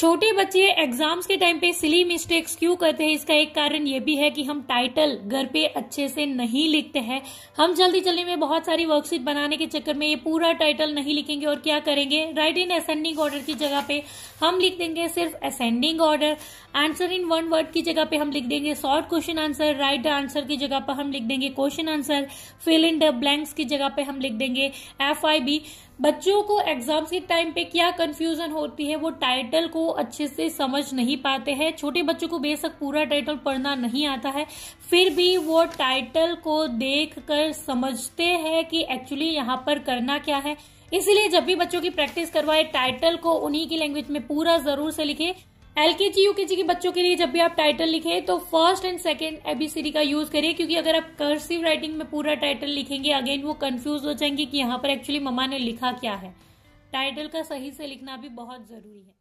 छोटे बच्चे एग्जाम्स के टाइम पे सिली मिस्टेक्स क्यों करते हैं इसका एक कारण ये भी है कि हम टाइटल घर पे अच्छे से नहीं लिखते हैं हम जल्दी जल्दी में बहुत सारी वर्कशीट बनाने के चक्कर में ये पूरा टाइटल नहीं लिखेंगे और क्या करेंगे राइट इन असेंडिंग ऑर्डर की जगह पे हम लिख देंगे सिर्फ ascending order answer in one word की जगह पे हम लिख देंगे short question answer right answer की जगह पर हम लिख देंगे question answer fill in the blanks की जगह पे हम लिख देंगे एफ आई बी बच्चों को एग्जाम्स के टाइम पे क्या कन्फ्यूजन होती है वो टाइटल को अच्छे से समझ नहीं पाते हैं छोटे बच्चों को बेशक पूरा टाइटल पढ़ना नहीं आता है फिर भी वो टाइटल को देख कर समझते हैं कि एक्चुअली यहाँ पर करना क्या है इसलिए जब भी बच्चों की प्रैक्टिस करवाए टाइटल को उन्हीं की लैंग्वेज में पूरा जरूर से लिखे एल के जी यूकेजी के बच्चों के लिए जब भी आप टाइटल लिखें तो फर्स्ट एंड सेकेंड एबीसीडी का यूज करिए क्योंकि अगर आप कर्सिव राइटिंग में पूरा टाइटल लिखेंगे अगेन वो कंफ्यूज हो जाएंगे कि यहाँ पर एक्चुअली मम्मा ने लिखा क्या है टाइटल का सही से लिखना भी बहुत जरूरी है